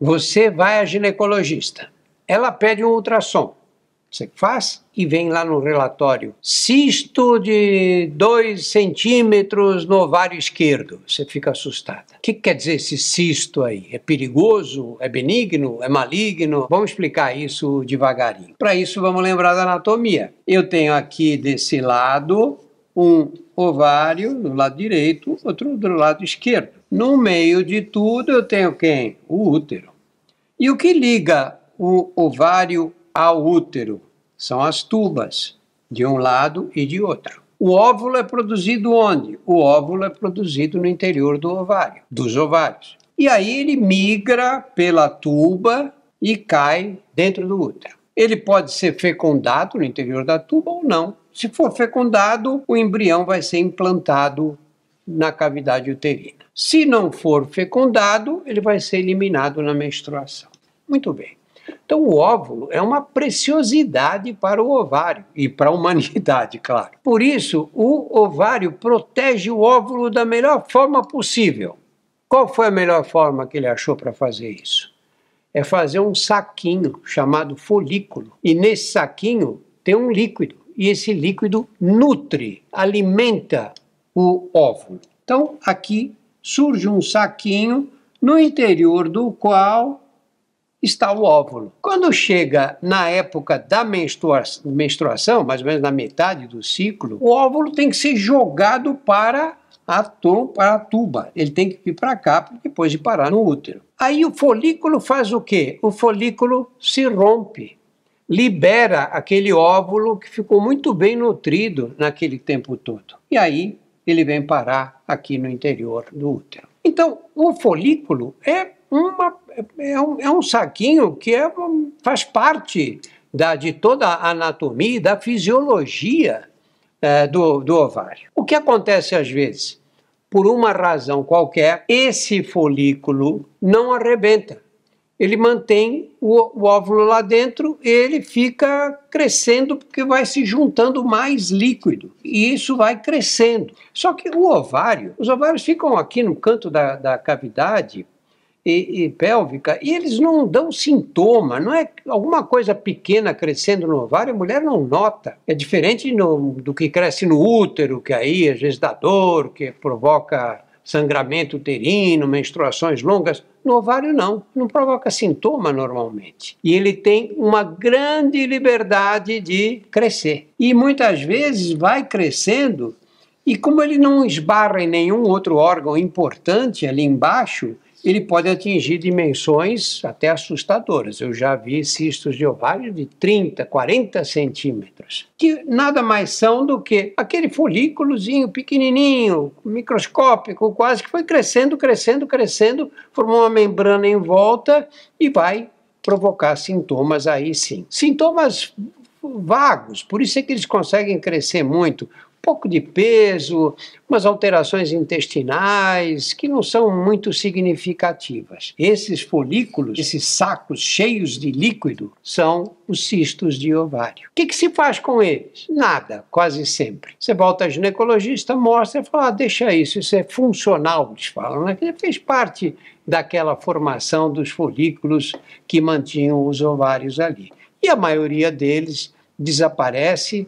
Você vai à ginecologista. Ela pede um ultrassom. Você faz e vem lá no relatório. Cisto de 2 centímetros no ovário esquerdo. Você fica assustada. O que quer dizer esse cisto aí? É perigoso? É benigno? É maligno? Vamos explicar isso devagarinho. Para isso, vamos lembrar da anatomia. Eu tenho aqui desse lado um ovário no lado direito, outro do lado esquerdo. No meio de tudo eu tenho quem? O útero. E o que liga o ovário ao útero? São as tubas, de um lado e de outro. O óvulo é produzido onde? O óvulo é produzido no interior do ovário, dos ovários. E aí ele migra pela tuba e cai dentro do útero. Ele pode ser fecundado no interior da tuba ou não. Se for fecundado, o embrião vai ser implantado na cavidade uterina. Se não for fecundado, ele vai ser eliminado na menstruação. Muito bem. Então, o óvulo é uma preciosidade para o ovário e para a humanidade, claro. Por isso, o ovário protege o óvulo da melhor forma possível. Qual foi a melhor forma que ele achou para fazer isso? É fazer um saquinho chamado folículo. E nesse saquinho tem um líquido e esse líquido nutre, alimenta o óvulo. Então, aqui surge um saquinho no interior do qual está o óvulo. Quando chega na época da menstruação, mais ou menos na metade do ciclo, o óvulo tem que ser jogado para a, para a tuba. Ele tem que ir para cá, depois de parar no útero. Aí o folículo faz o quê? O folículo se rompe libera aquele óvulo que ficou muito bem nutrido naquele tempo todo. E aí ele vem parar aqui no interior do útero. Então, o folículo é, uma, é, um, é um saquinho que é, faz parte da, de toda a anatomia e da fisiologia é, do, do ovário. O que acontece às vezes? Por uma razão qualquer, esse folículo não arrebenta ele mantém o, o, óvulo lá dentro e ele fica crescendo porque vai se juntando mais líquido e isso vai crescendo. Só que o ovário, os ovários ficam aqui no canto da, da cavidade e, e pélvica e eles não dão sintoma, não é alguma coisa pequena crescendo no ovário, a mulher não nota. É diferente no, do que cresce no útero, que aí às vezes dá dor, que provoca sangramento uterino, menstruações longas. No ovário, não, não provoca sintoma normalmente. E ele tem uma grande liberdade de crescer. E muitas vezes vai crescendo, e como ele não esbarra em nenhum outro órgão importante ali embaixo, ele pode atingir dimensões até assustadoras. Eu já vi cistos de ovário de 30, 40 centímetros, que nada mais são do que aquele folículozinho pequenininho, microscópico, quase que foi crescendo, crescendo, crescendo, formou uma membrana em volta e vai provocar sintomas aí sim. Sintomas vagos, por isso é que eles conseguem crescer muito pouco de peso, umas alterações intestinais que não são muito significativas. Esses folículos, esses sacos cheios de líquido, são os cistos de ovário. O que, que se faz com eles? Nada, quase sempre. Você volta ao ginecologista, mostra e fala: ah, deixa isso, isso é funcional, eles falam, né? fez parte daquela formação dos folículos que mantinham os ovários ali. E a maioria deles desaparece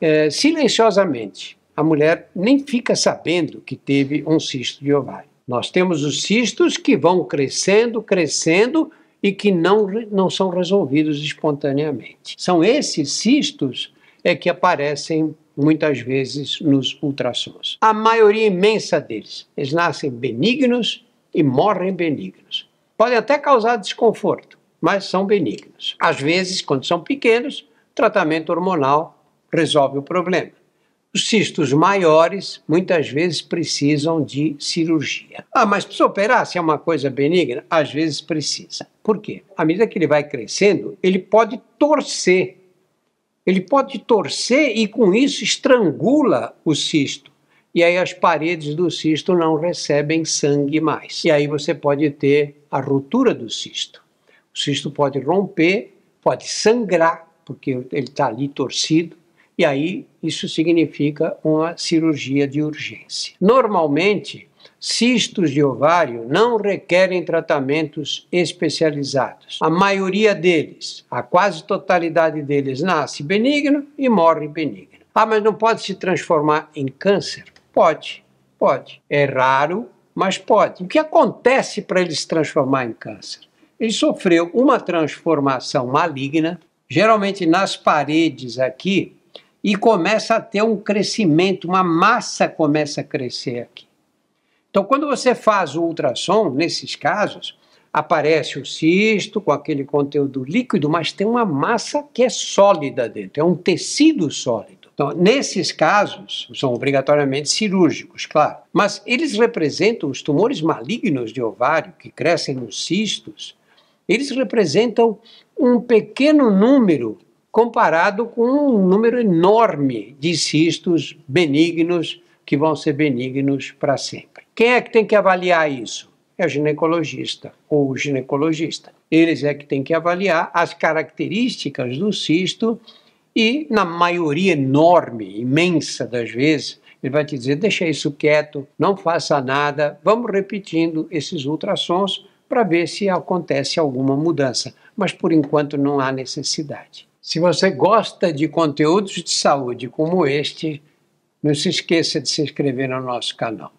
é, silenciosamente. A mulher nem fica sabendo que teve um cisto de ovário. Nós temos os cistos que vão crescendo, crescendo e que não, não são resolvidos espontaneamente. São esses cistos é que aparecem muitas vezes nos ultrassons. A maioria imensa deles, eles nascem benignos e morrem benignos. Podem até causar desconforto, mas são benignos. Às vezes, quando são pequenos, tratamento hormonal resolve o problema. Os cistos maiores muitas vezes precisam de cirurgia. Ah, mas precisa operar se é uma coisa benigna? Às vezes precisa. Por quê? À medida que ele vai crescendo, ele pode torcer. Ele pode torcer e com isso estrangula o cisto. E aí as paredes do cisto não recebem sangue mais. E aí você pode ter a ruptura do cisto. O cisto pode romper, pode sangrar, porque ele está ali torcido e aí isso significa uma cirurgia de urgência. Normalmente, cistos de ovário não requerem tratamentos especializados. A maioria deles, a quase totalidade deles, nasce benigno e morre benigno. Ah, mas não pode se transformar em câncer? Pode, pode. É raro, mas pode. O que acontece para ele se transformar em câncer? Ele sofreu uma transformação maligna, geralmente nas paredes aqui e começa a ter um crescimento, uma massa começa a crescer aqui. Então, quando você faz o ultrassom, nesses casos, aparece o cisto com aquele conteúdo líquido, mas tem uma massa que é sólida dentro, é um tecido sólido. Então, nesses casos, são obrigatoriamente cirúrgicos, claro, mas eles representam os tumores malignos de ovário que crescem nos cistos, eles representam um pequeno número comparado com um número enorme de cistos benignos que vão ser benignos para sempre. Quem é que tem que avaliar isso? É o ginecologista ou o ginecologista. Eles é que têm que avaliar as características do cisto e, na maioria enorme, imensa das vezes, ele vai te dizer: deixa isso quieto, não faça nada, vamos repetindo esses ultrassons para ver se acontece alguma mudança. Mas por enquanto não há necessidade. Se você gosta de conteúdos de saúde como este, não se esqueça de se inscrever no nosso canal.